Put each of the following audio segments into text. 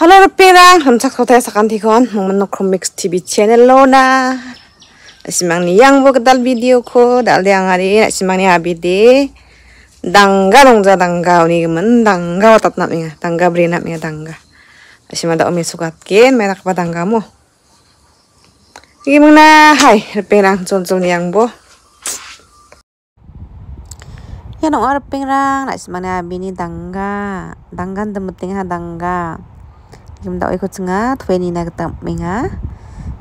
Halo Rupirang, hamsak kota ya, sakan tikon mengenok komik TV channel lona. mang ni yang bo kedal video ko dal yang hari ini simang ni abide. Dangga dongja dangga ni kemen, dangga watat nap inga dangga beri nap inga dangga. Simang da omi sukat kin mereka pa dangga mo. Gimana hai Rupirang cuncun yang bo. Ya nong orang pingrang, nak semana abini dangga, danggan temeting ha dangga. 김다이거증아도엔이나겠다맹아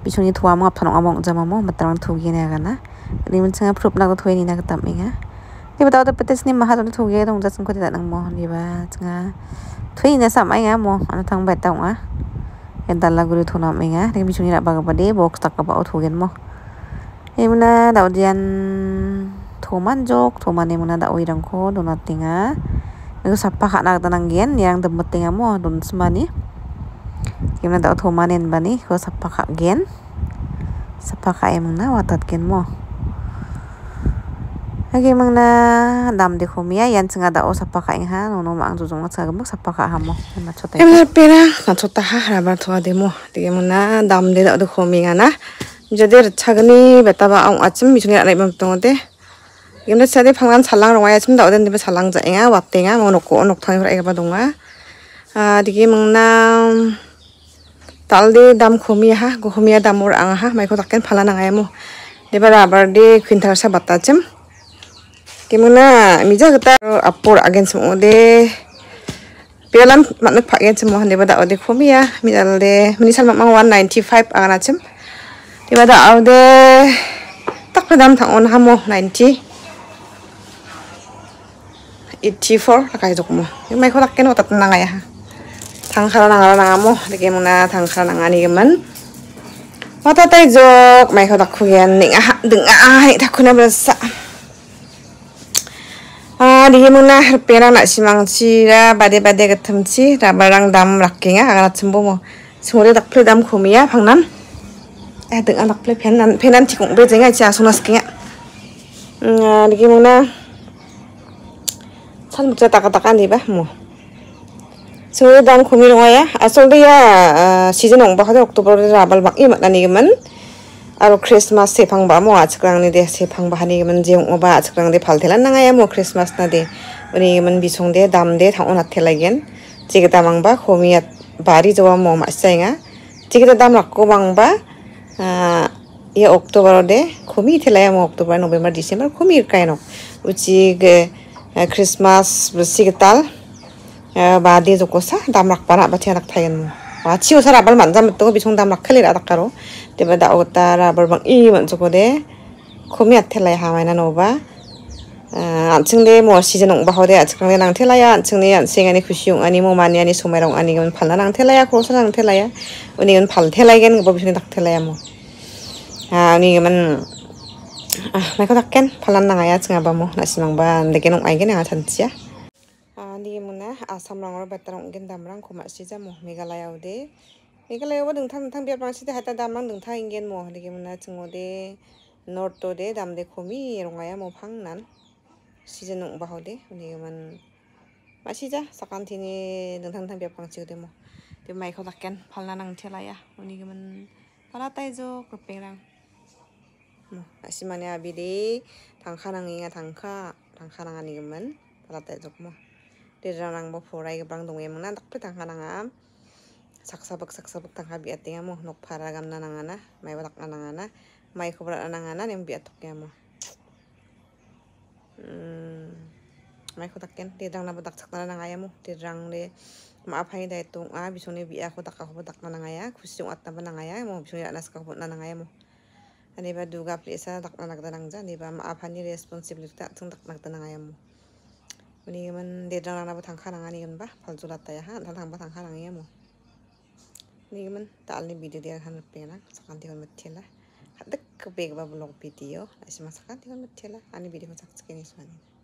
비촌이도와몽아파농아몽자마모마땅도기나가나님은증아프롭나고도엔이나겠다맹아니바다오다빼떼스님마하던도기에동자쓴거디나는뭐니바증아도엔이나사마이가뭐아나당배다옹아엔달라그리도나맹아내비촌이라바가바디복스딱가바도겐뭐이문아나오디안도만족도만이문아나오이랑코도나띵아이거사파하나다난겐니랑덤버띵아뭐돈스마니 gimana tau thumanin bani ko sapaka gen sapaka emang na watat gen mo Oke emang na dam di kumia ya. yan singa dao sapaka ingha nono maang jujung ngat mo. sapaka hamo na chota ya. emang na pera na chota ha harabar thua demo di emang na dam di dao di kumia na jadi betaba ang acim bisung ya naibam tongote Gimana sadi panglan salang rongai acim dao den di ba salang jainga waptenga mau noko nokthang rai gaba donga ah, Digi mengnam talde dam khumi ha khumi damur ang ha mai ko takken phala na ngai mo deba rabar de khwinthar sa batta chem kemuna ja gata apor agen sum ode pelam manuk phagen chem han deba da ode khumi ya mijal de minisal mamang 195 agana chem deba da ode tak padam thang on ha mo 90 84 lakai mo mai ko takken otat na ngai ha tangkal nangal nangamu lagi muna tangkal nangani keman mata jog, jok mereka tak kuyan dengah dengah ini tak kuna berasa ah di sini mana harpera nak simang ra, badai badai ketem ra barang dam rakinga agak cembung mo Semuanya tak pelit dam kumi ya pangnan eh dengah tak pelit penan penan tikung pelit jengah cia sunas kinya ah di sini mana Sal mukjat tak katakan ni bah mo 저단 고민하고야 아솔리야 시즌 옹바하드 옥토버를 아발 막 이만 아니기만 아로 크리스마스 세 방바 뭐 아츠크랑데 세 방바 하니기만 지 옹바 아츠크랑데 팔텔란 나가야 뭐 크리스마스 나데 우리기만 비송데 담데 당온 아텔라겐 지금 담방바 고미야 바리 좋아 뭐 맛생아 지금 담 락고 방바 아이 옥토버로데 고미 텔라야 뭐 옥토버 노벰버 디셈버 고미 일까이노 우지 그 크리스마스 브시게 딸 maadi zoko sa damrak para bati anak tayan wa chiu sa rabal manjam beto bisong damrak khali ra dakaro teba da ota rabal bang i man zoko de khomi athelai ha mai na no ba 안층대 뭐 시즌 옹바 허대 안층대 낭텔라야 안층대 안생아니 쿠시용 아니 뭐 많이 아니 소매롱 아니 건 팔라 낭텔라야 고로서 낭텔라야 은이건 팔텔라이겐 거 비스니 닥텔라야 뭐 아니면 아 내가 닥겐 팔란 나가야 증아바 뭐 나시망바 내게 농 아이게 내가 잔치야 asam rang rok betarang onggen damrang ko masija mo megalaya ode megalaya wa dungthang dungthang biar bang sida hata damrang dungthang ingen mo lege mona chungo de north to de dam de khomi rongaya mo phang nan sija nung ba ode lege man masija sakan thini dungthang dungthang biar bang chiu de mo de mai ko dakken phalna nang thelaya lege man pala tai jo krupeng rang mo asimane abide thangkha nang inga thangkha thangkha nang ani gemen pala tai jo mo dirarang bo porai gebrang dong yang mana tak saksa bak saksabak saksabak tang habi ati ngamo nok paragam nanangana mai wadak nanangana mai kubra nanangana yang biatuk ngamo ya hmm, mai kutakin dirang na batak sak nanangayamu dirang le maaf hai dai tung a ne bi aku tak aku tak nanangaya kusung at na nanangaya mo bisone anas ka pun nanangayamu ane ba duga plesa tak nanak danang jan ni ba maaf hani responsibilitas tak tung tak nak danangayamu 니금은 내장 하나부 당카랑아 니금바 발주랐다야 한 당당바 당카랑이야 뭐 니금은 달리 미드디야 하는 빼나 사간 디건 못해라 한득 그 베그바 블록 비디오 다시 마 사간 디건 못해라 아니 비디오 작게 니스만이네